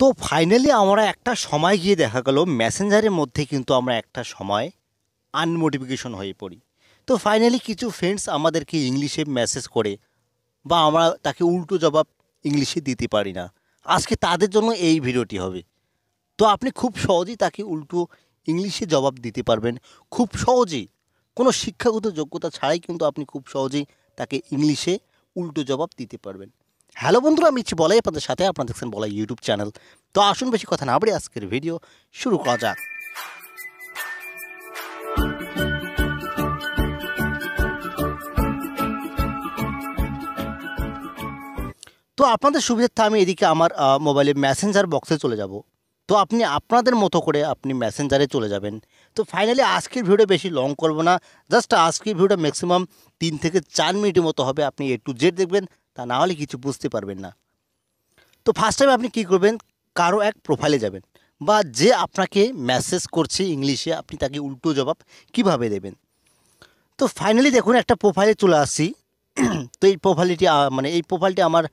তো ফাইনালি আমরা একটা সময় গিয়ে দেখা গেল মেসেঞ্জারের মধ্যে কিন্তু আমরা একটা সময় আনমোটিফিকেশন হয়ে পড়ি তো ফাইনালি কিছু ফ্রেন্ডস আমাদেরকে ইংলিশে মেসেজ করে বা আমরা তাকে উল্টো জবাব ইংলিশে দিতে পারি না আজকে তাদের জন্য এই ভিডিওটি হবে তো আপনি খুব সহজেই তাকে উল্টো ইংলিশে জবাব দিতে পারবেন খুব সহজেই কোনো শিক্ষাগত যোগ্যতা ছাড়াই কিন্তু আপনি খুব সহজেই তাকে ইংলিশে উল্টো জবাব দিতে পারবেন হ্যালো বন্ধুরা আমি বলাই আপনাদের সাথে আপনারা দেখছেন বলাই ইউটিউব চ্যানেল তো আসুন বেশি কথা না বলে আজকের ভিডিও শুরু করা যাক তো আপনাদের সুবিধার্থে আমি এদিকে আমার মোবাইলে মেসেঞ্জার বক্সে চলে যাব তো আপনি আপনাদের মতো করে আপনি মেসেঞ্জারে চলে যাবেন তো ফাইনালি আজকের ভিডিও বেশি লং করবো না জাস্ট আজকের ভিডিওটা ম্যাক্সিমাম তিন থেকে চার মিনিটের মতো হবে আপনি এ টু জেড দেখবেন তা না হলে কিছু বুঝতে পারবেন না তো ফার্স্ট টাইম আপনি কি করবেন কারো এক প্রোফাইলে যাবেন বা যে আপনাকে মেসেজ করছে ইংলিশে আপনি তাকে উল্টো জবাব কিভাবে দেবেন তো ফাইনালি দেখুন একটা প্রোফাইলে চলে আসছি তো এই প্রোফাইলটি মানে এই প্রোফাইলটি আমার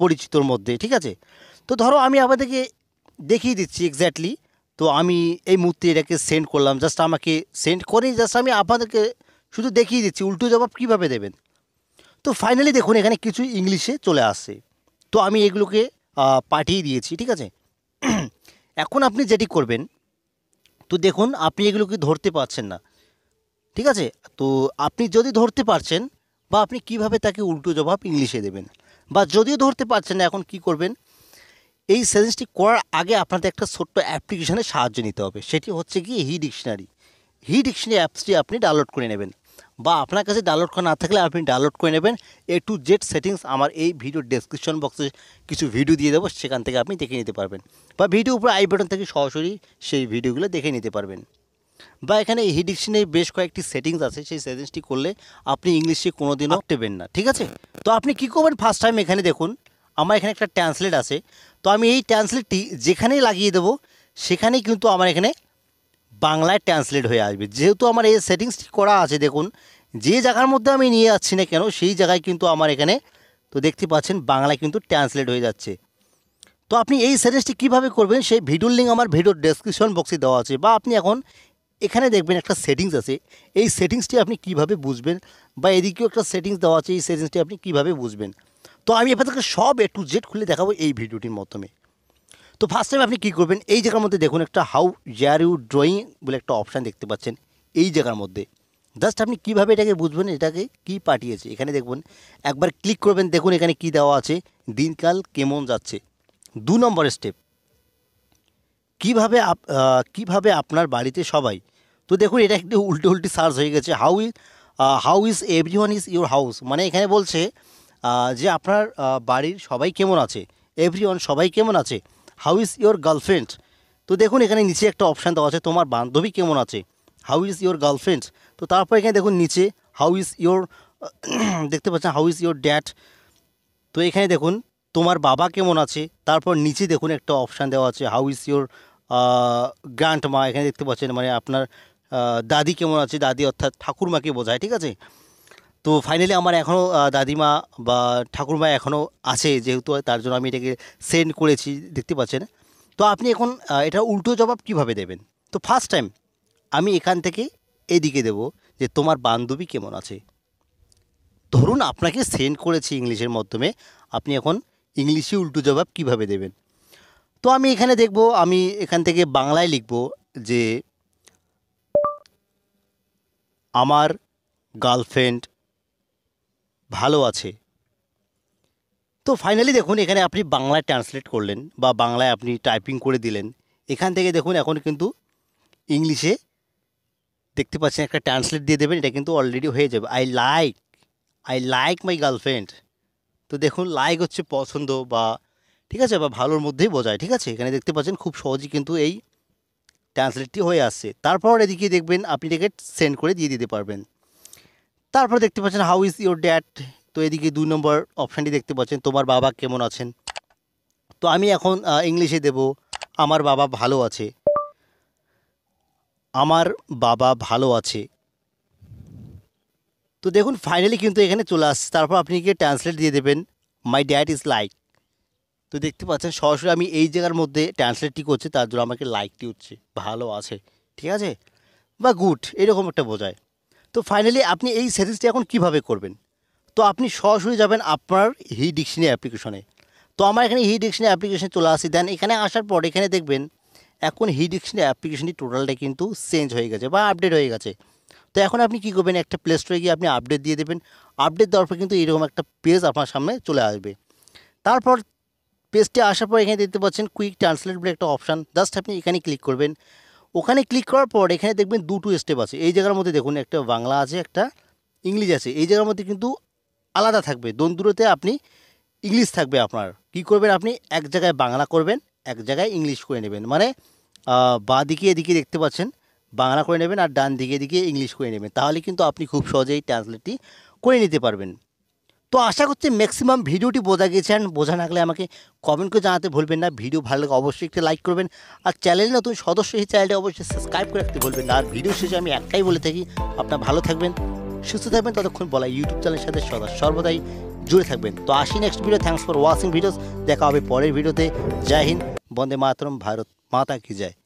পরিচিতর মধ্যে ঠিক আছে তো ধরো আমি আপনাদেরকে দেখিয়ে দিচ্ছি এক্স্যাক্টলি তো আমি এই মুহূর্তে এটাকে সেন্ড করলাম জাস্ট আমাকে সেন্ড করে জাস্ট আমি আপনাদেরকে শুধু দেখিয়ে দিচ্ছি উল্টো জবাব কিভাবে দেবেন তো ফাইনালি দেখুন এখানে কিছু ইংলিশে চলে আসছে তো আমি এগুলোকে পাঠিয়ে দিয়েছি ঠিক আছে এখন আপনি যেটি করবেন তো দেখুন আপনি এগুলোকে ধরতে পারছেন না ঠিক আছে তো আপনি যদি ধরতে পারছেন বা আপনি কিভাবে তাকে উল্টো জবাব ইংলিশে দেবেন বা যদিও ধরতে পারছেন না এখন কি করবেন এই সেন্সটি করার আগে আপনাদের একটা ছোট্ট অ্যাপ্লিকেশানে সাহায্য নিতে হবে সেটি হচ্ছে কি হি ডিকশনারি হি ডিকশনারি অ্যাপসটি আপনি ডাউনলোড করে নেবেন বা আপনার কাছে ডাউনলোড করা না থাকলে আপনি ডাউনলোড করে নেবেন এ টু জেড সেটিংস আমার এই ভিডিও ডেসক্রিপশন বক্সে কিছু ভিডিও দিয়ে দেবো সেখান থেকে আপনি দেখে নিতে পারবেন বা ভিডিও উপরে আই বাটন থেকে সরাসরি সেই ভিডিওগুলো দেখে নিতে পারবেন বা এখানে হিডিকশনের বেশ কয়েকটি সেটিংস আছে সেই সেটিংসটি করলে আপনি ইংলিশে কোনো দিনও দেবেন না ঠিক আছে তো আপনি কি করবেন ফার্স্ট টাইম এখানে দেখুন আমার এখানে একটা ট্রান্সলেট আছে তো আমি এই ট্রান্সলেটটি যেখানেই লাগিয়ে দেবো সেখানেই কিন্তু আমার এখানে বাংলায় ট্রান্সলেট হয়ে আসবে যেহেতু আমার এই সেটিংসটি করা আছে দেখুন যে জায়গার মধ্যে আমি নিয়ে যাচ্ছি না কেন সেই জায়গায় কিন্তু আমার এখানে তো দেখতে পাচ্ছেন বাংলা কিন্তু ট্রান্সলেট হয়ে যাচ্ছে তো আপনি এই সেটিংসটি কীভাবে করবেন সেই ভিডিওর লিঙ্ক আমার ভিডিওর ডেসক্রিপশন বক্সে দেওয়া আছে বা আপনি এখন এখানে দেখবেন একটা সেটিংস আছে এই সেটিংসটি আপনি কিভাবে বুঝবেন বা এদিকেও একটা সেটিংস দেওয়া আছে এই সেটিংসটি আপনি কিভাবে বুঝবেন তো আমি আপনাদেরকে সব এ টু জেড খুলে দেখাবো এই ভিডিওটির মাধ্যমে তো ফার্স্ট টাইম আপনি কী করবেন এই জায়গার মধ্যে দেখুন একটা হাউ জেয়ার ইউ ড্রয়িং বলে একটা অপশান দেখতে পাচ্ছেন এই জায়গার মধ্যে জাস্ট আপনি কীভাবে এটাকে বুঝবেন এটাকে কি পাঠিয়েছে এখানে দেখবেন একবার ক্লিক করবেন দেখুন এখানে কি দেওয়া আছে দিনকাল কেমন যাচ্ছে দু নম্বর স্টেপ কিভাবে কিভাবে আপনার বাড়িতে সবাই তো দেখুন এটা একটু উল্টো উল্টি সার্চ হয়ে গেছে how is how is everyone is your house মানে এখানে বলছে যে আপনার বাড়ির সবাই কেমন আছে এভরি সবাই কেমন আছে হাউ ইজ ইয়োর গার্লফ্রেন্ড তো দেখুন এখানে নিচে একটা অপশান দেওয়া আছে তোমার বান্ধবী কেমন আছে হাউ ইজ ইয়োর গার্লফ্রেন্ড তো তারপর এখানে দেখুন নিচে হাউ ইজ ইয়োর দেখতে পাচ্ছেন হাউ ইজ ইয়োর ড্যাড তো এখানে দেখুন তোমার বাবা কেমন আছে তারপর নিচে দেখুন একটা অপশান দেওয়া আছে হাউ ইজ ইয়োর গ্র্যান্ড মা এখানে দেখতে পাচ্ছেন মানে আপনার দাদি কেমন আছে দাদি অর্থাৎ ঠাকুরমাকে বোঝায় ঠিক আছে তো ফাইনালি আমার এখনও দাদিমা বা ঠাকুরমা এখনও আছে যেহেতু তার জন্য আমি এটাকে সেন্ড করেছি দেখতে পাচ্ছেন তো আপনি এখন এটা উল্টো জবাব কিভাবে দেবেন তো ফার্স্ট টাইম আমি এখান থেকে এদিকে দেব যে তোমার বান্ধবী কেমন আছে ধরুন আপনাকে সেন্ড করেছি ইংলিশের মাধ্যমে আপনি এখন ইংলিশে উল্টো জবাব কিভাবে দেবেন তো আমি এখানে দেখব আমি এখান থেকে বাংলায় লিখব যে আমার গার্লফ্রেন্ড ভালো আছে তো ফাইনালি দেখুন এখানে আপনি বাংলায় ট্রান্সলেট করলেন বা বাংলায় আপনি টাইপিং করে দিলেন এখান থেকে দেখুন এখন কিন্তু ইংলিশে দেখতে পাচ্ছেন একটা ট্রান্সলেট দিয়ে দেবেন এটা কিন্তু অলরেডি হয়ে যাবে I like I like my girlfriend তো দেখুন লাইক হচ্ছে পছন্দ বা ঠিক আছে বা ভালোর মধ্যেই বোঝায় ঠিক আছে এখানে দেখতে পাচ্ছেন খুব সহজেই কিন্তু এই ট্রান্সলেটটি হয়ে আসছে তারপর এদিকে দেখবেন আপনি এটাকে সেন্ড করে দিয়ে দিতে পারবেন তারপর দেখতে পাচ্ছেন হাউ ইজ ইউর ড্যাড তো এদিকে দুই নম্বর অপশানটি দেখতে পাচ্ছেন তোমার বাবা কেমন আছেন তো আমি এখন ইংলিশে দেব আমার বাবা ভালো আছে আমার বাবা ভালো আছে তো দেখুন ফাইনালি কিন্তু এখানে চলে আসছে তারপর আপনি গিয়ে ট্রান্সলেট দিয়ে দেবেন মাই ড্যাড ইজ লাইক তো দেখতে পাচ্ছেন সরাসরি আমি এই জায়গার মধ্যে ট্রান্সলেটটি করছি তার জন্য আমাকে লাইকটি হচ্ছে ভালো আছে ঠিক আছে বা গুড এরকম একটা বোঝায় তো ফাইনালি আপনি এই সিরিজটি এখন কিভাবে করবেন তো আপনি সরাসরি যাবেন আপনার হি ডিকশনারি অ্যাপ্লিকেশনে তো আমার এখানে হি ডিকশনারি অ্যাপ্লিকেশনে চলে আসি দেন এখানে আসার পর এখানে দেখবেন এখন হি ডিকশনারি অ্যাপ্লিকেশনটি টোটালটা কিন্তু চেঞ্জ হয়ে গেছে বা আপডেট হয়ে গেছে তো এখন আপনি কী করবেন একটা প্লে স্টোরে গিয়ে আপনি আপডেট দিয়ে দেবেন আপডেট দেওয়ার পর কিন্তু এরকম একটা পেজ আপনার সামনে চলে আসবে তারপর পেজটি আসার পর এখানে দেখতে পাচ্ছেন কুইক ট্রান্সলেট বলে একটা অপশান জাস্ট আপনি এখানে ক্লিক করবেন ওখানে ক্লিক করার পর এখানে দেখবেন দুটো স্টেপ আছে এই জায়গার মধ্যে দেখুন একটা বাংলা আছে একটা ইংলিশ আছে এই জায়গার মধ্যে কিন্তু আলাদা থাকবে দন্দুরোতে আপনি ইংলিশ থাকবে আপনার কি করবেন আপনি এক জায়গায় বাংলা করবেন এক জায়গায় ইংলিশ করে নেবেন মানে বা দিকে এদিকে দেখতে পাচ্ছেন বাংলা করে নেবেন আর ডান দিকে এদিকে ইংলিশ করে নেবেন তাহলে কিন্তু আপনি খুব সহজেই ট্রান্সলেটটি করে নিতে পারবেন তো আশা করছি ম্যাক্সিমাম ভিডিওটি বোঝা গেছেন অ্যান্ড বোঝা না গেলে আমাকে কমেন্ট করে জানাতে ভুলবেন না ভিডিও ভালো লাগে অবশ্যই একটি লাইক করবেন আর চ্যানেলে নতুন সদস্য এই চ্যানেলটি অবশ্যই সাবস্ক্রাইব করে রাখতে ভুলবেন না আর ভিডিও শেষে আমি একটাই বলে থাকি আপনার ভালো থাকবেন সুস্থ থাকবেন ততক্ষণ বলা ইউটিউব চ্যানেলের সাথে সদা সর্বদাই জুড়ে থাকবেন তো আসি next video thanks for watching videos দেখা হবে পরের ভিডিওতে জয় হিন্দ বন্দে মাতরম ভারত মাতা কি যায়